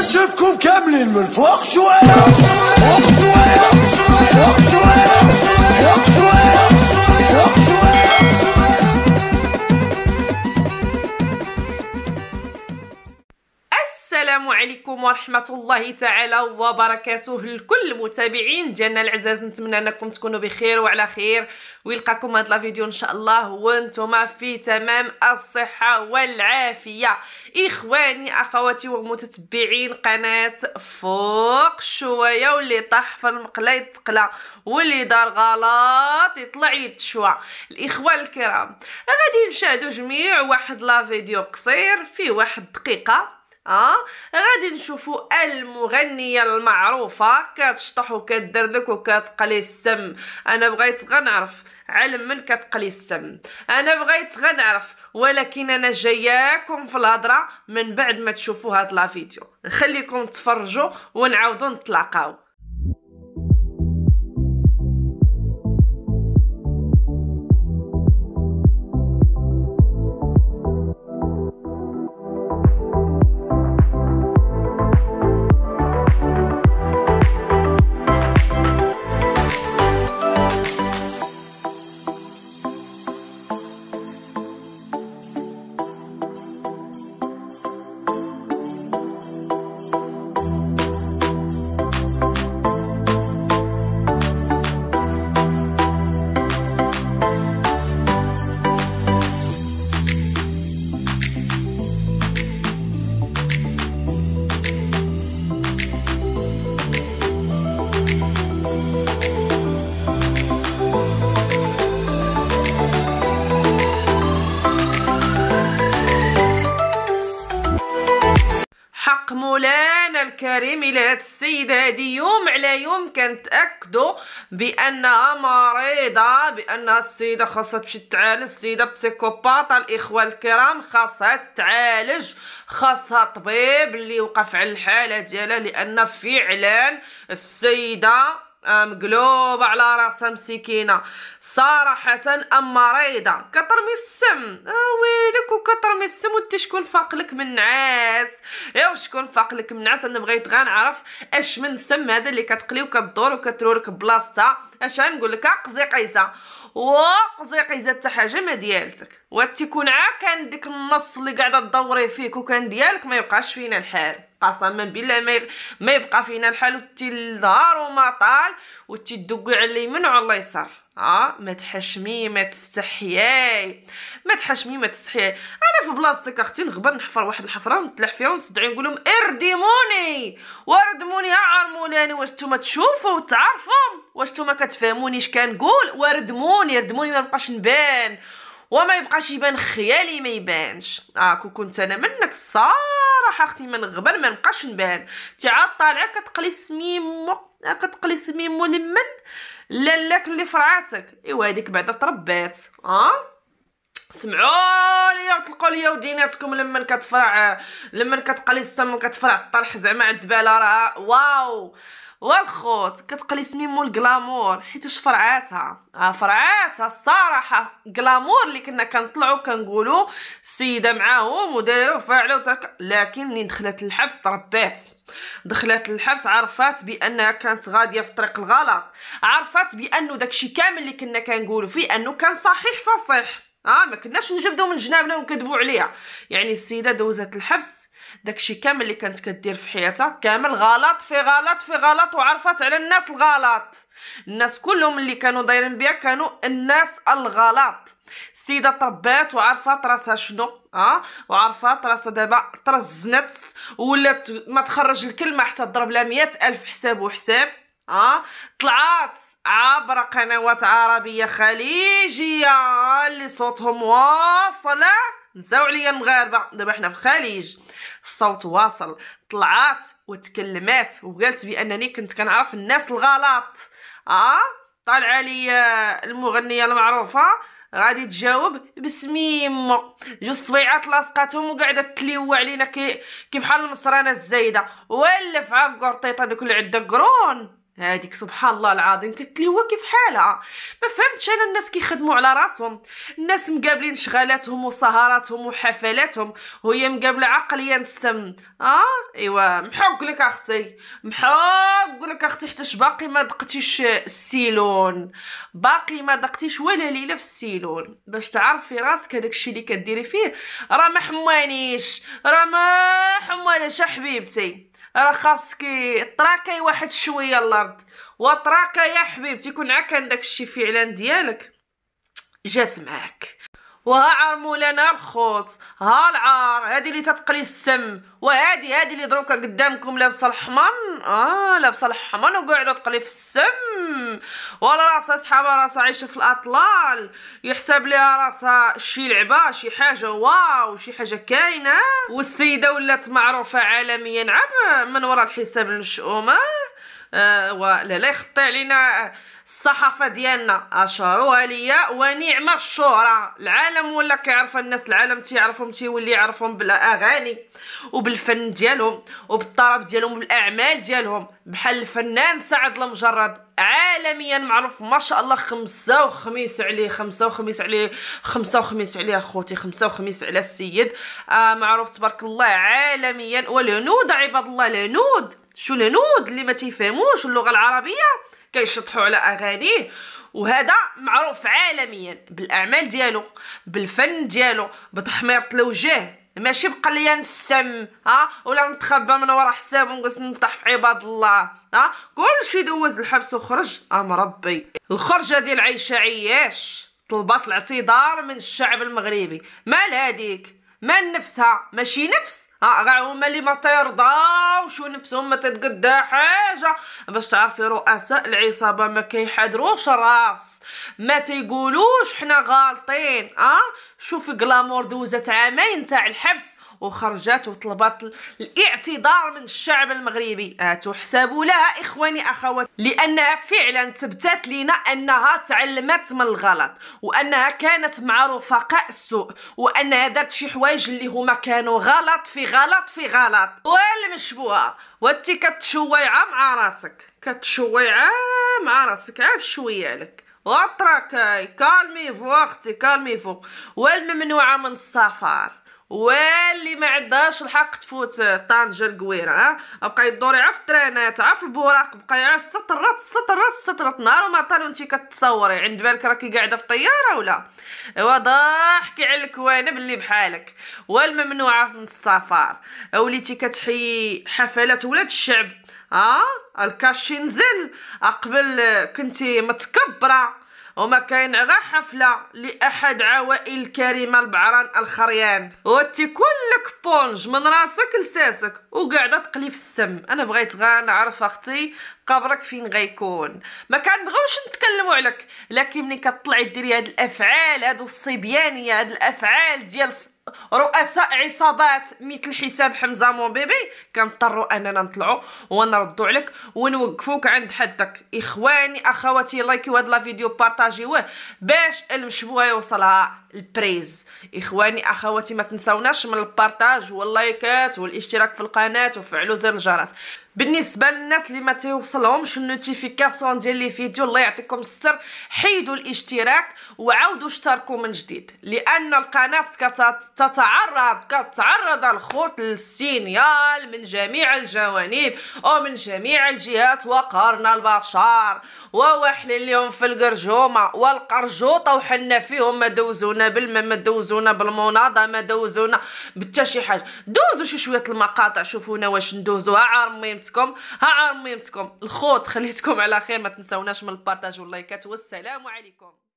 Je suis le chef de Kemlin, mais pourquoi tu عليكم ورحمه الله تعالى وبركاته لكل المتابعين ديالنا العزاز نتمنى انكم تكونوا بخير وعلى خير ويلقاكم هاد لا فيديو ان شاء الله وانتم في تمام الصحه والعافيه اخواني اخواتي ومتتبعين قناه فوق شويه واللي طاح في المقله يتقلى واللي دار غلط يطلع يتشوى الاخوان الكرام غادي نشاهدوا جميع واحد لا فيديو قصير في واحد دقيقه اه غادي نشوفوا المغنيه المعروفه كتشطح وكدردك وكتقلي السم انا بغيت غنعرف علم من كتقلي السم انا بغيت غنعرف ولكن انا جاياكم في الهضره من بعد ما تشوفوا هاد لا فيديو نخليكم تفرجوا ونعاودوا نتلاقاو مولانا الكريم هاد السيده هادي يوم على يوم كنتاكدوا بانها مريضه بان السيده خاصها تمشي تعالج السيده بسيكوباطه الاخوه الكرام خاصها تعالج خاصها طبيب اللي وقف على الحاله ديالها لان فعلا السيده مقلوبة على راسها مسكينة صراحة أم مريضة كترمي السم آه ويلك وكترمي السم وانت شكون فاقلك من نعاس يا أيوه، شكون فاقلك من نعاس انا بغيت غنعرف اش من سم هذا اللي كتقلي وكتدور وكترورك بلاصتها اش غنقول لك قزيقيزه قيسه حتى حاجه ما ديالتك وتكون عا كان ديك النص اللي قاعده تدوري فيك وكان ديالك ما يبقاش فينا الحال قسما بالله ما ما يبقى فينا الحال وتي النهار وما طال وتي دقي على اليمين وعلى اليسار اه ما تحشمي ما تستحياي ما تحشمي ما تستحياي انا في بلاصتك اختي نغبر نحفر واحد الحفره ونتلح فيها ونصدعي نقول لهم اردموني واردموني عرموني واش نتوما تشوفوا وتعرفوا واش نتوما اش كنقول واردموني اردموني ما نبقاش نبان وما يبقاش يبان خيالي ما يبانش اه كون كنت انا منك صار صراحه اختي من قبل ما نبقاش نبان تعاد طالعه كتقلي سميمو كتقلي سميمو لمن لالاك اللي فرعاتك ايوا هذيك بعدا تربيت اه سمعوا لي وطلقوا لي وديناتكم لما كتفرع لما كتقلي السم كتفرع الطرح زعما عند بالها راه واو والخوت كتقلي سميمو الكلامور حيت فرعاتها آه، فرعاتها الصراحه كلامور اللي كنا كنطلعو كنقولو السيده معاهم ودايره وفاعله وتك... لكن منين دخلت الحبس تربات دخلت الحبس عرفات بانها كانت غاديه في الطريق الغلط عرفات بانه داكشي كامل اللي كنا كنقولو فيه انه كان صحيح فصيح اه ما كناش نجبدو من جنابنا ونكذبوا عليها يعني السيده دوزت الحبس داكشي كامل اللي كانت كدير في حياتها كامل غلط في غلط في غلط وعرفت على الناس الغلط الناس كلهم اللي كانوا دايرين بها كانوا الناس الغلط سيدة تربات وعرفات راسها شنو اه وعرفات راسها دابا ترزنت ولات ما تخرج الكلمه حتى تضرب لها مئة الف حساب وحساب اه طلعات عبر قنوات عربيه خليجيه اللي صوتهم واصله نساو عليا المغاربه دابا حنا في الخليج الصوت واصل طلعات وتكلمات وقالت بانني كنت كنعرف الناس الغلط اه طالعه عليا آه، المغنيه المعروفه غادي تجاوب بسمي يما جوج صبيعات لاصقاتهم وقاعده تليو علينا كي كي بحال المصرانه الزايده ولف عقور طيطه دوك اللي عندها قرون هاديك سبحان الله العظيم قلت لي هو كيف حالها ما فهمتش انا الناس كيخدموا على راسهم الناس مقابلين شغالاتهم وسهراتهم وحفلاتهم وهي مقابله عقليا السم اه ايوا محق لك اختي محق لك اختي حتى باقي ما دقتيش السيلون باقي ما دقتيش ولا ليله في السيلون باش تعرفي راسك هذاك الشيء اللي كديري فيه راه ما حمانيش راه ما حمانيش حبيبتي راه خاصك طراكاي واحد شويه الارض وطراكا يا حبيبتي يكون عا كان داكشي فعلا ديالك جات معاك وها عار مولانا الخوت ها العار هادي اللي تتقلي السم وهادي هادي اللي دروكا قدامكم لابسه الحمر اه لابسه الحمر وقاعده تقلي في السم ولا راسها سحابه راسها عايشه في الاطلال يحسب ليها راسها شي لعبه شي حاجه واو شي حاجه كاينه والسيده ولات معروفه عالميا عام من وراء الحساب المشؤومه آه، ولا لا يخطي علينا الصحافه ديالنا اشهروها ليا ونعم الشهره العالم ولا كيعرف الناس العالم تيعرفهم تيولي يعرفهم بالاغاني وبالفن ديالهم وبالطرب ديالهم بالاعمال ديالهم بحال الفنان سعد المجرد عالميا معروف ما شاء الله خمسة وخميس عليه خمسة وخميس عليه خمسة وخميس عليه اخوتي خمسة وخميس على السيد آه معروف تبارك الله عالميا والهنود عباد الله الهنود الشنانود اللي ما تيفهموش اللغه العربيه كيشطحوا على اغانيه وهذا معروف عالميا بالاعمال ديالو بالفن ديالو بتحميره الوجه ماشي بقليان السم نسم ها ولا نتخبى من ورا حساب ونقص نطيح في عباد الله ها كلشي دوز الحبس وخرج ام ربي الخرجه ديال عيشه عياش طلبات الاعتذار من الشعب المغربي مال هاديك مال نفسها ماشي نفس راه هما اللي ما تيرضاوش ونفسهم ما تتقدا حاجه باش تعرفي رؤساء العصابه ما كيحضروش راس ما تيقولوش حنا غالطين اه شوفي غلامور دوزت عامين تاع الحبس وخرجت وطلبت الاعتذار من الشعب المغربي تحسب لها إخواني أخوات لأنها فعلا تبتت لنا أنها تعلمت من الغلط وأنها كانت مع رفقاء السوء وأنها دارت شي حوايج اللي هما كانوا غلط في غلط في غلط والمشبوهة وانتي كتشويعة مع راسك كتشويعة مع راسك عاف شوية عليك وطرك كالمي فوق كالمي فوق والممنوعة من السفر واللي ما عندهاش الحق تفوت طنجه آه، القويره ها آه. بقى يدور عا في عف عا في البوراق بقى عا سطرات سطرات سطرات نهار وما طال وانت كتصوري عند بالك راكي قاعده في طياره ولا ايوا ضحكي على الكوانب اللي بحالك والممنوعه من السفر وليتي كتحيي حفلات ولاد الشعب ها آه، الكاشي نزل قبل كنتي متكبره وما كاين غا حفله لاحد عوائل الكريمه البعران الخريان وتي كلك بونج من راسك لساسك وقاعده تقلي في السم انا بغيت غا نعرف اختي قبرك فين غيكون ما بغوش نتكلموا عليك لكن ملي كطلعي ديري هاد الافعال هادو الصبيانيه هاد الافعال ديال رؤساء عصابات مثل حساب حمزه مون بيبي كنضطروا اننا نطلعوا ونردوا عليك ونوقفوك عند حدك اخواني اخواتي لايكيو هاد لا فيديو بارطاجيوه باش المشبوه يوصلها البريز اخواني اخواتي ما تنساوناش من البارطاج واللايكات والاشتراك في القناه وفعلوا زر الجرس بالنسبه للناس اللي ما تيوصلهمش النوتيفيكاسيون ديال لي فيديو الله يعطيكم السر حيدوا الاشتراك وعاودوا اشتركوا من جديد لان القناه تتعرض كتعرض الخوت للسينيال من جميع الجوانب ومن جميع الجهات وقرنا البشر ووحنا اليوم في القرجومه والقرجوطه وحنا فيهم ما دوزونا بالما ما دوزونا بالمناضه ما دوزونا بتا شي حاجه دوزوا شي شويه المقاطع شوفونا واش ندوزوها عارمين نسيتكم ها عممتكم الخوت خليتكم على خير ما تنسوناش من البارطاج واللايكات والسلام عليكم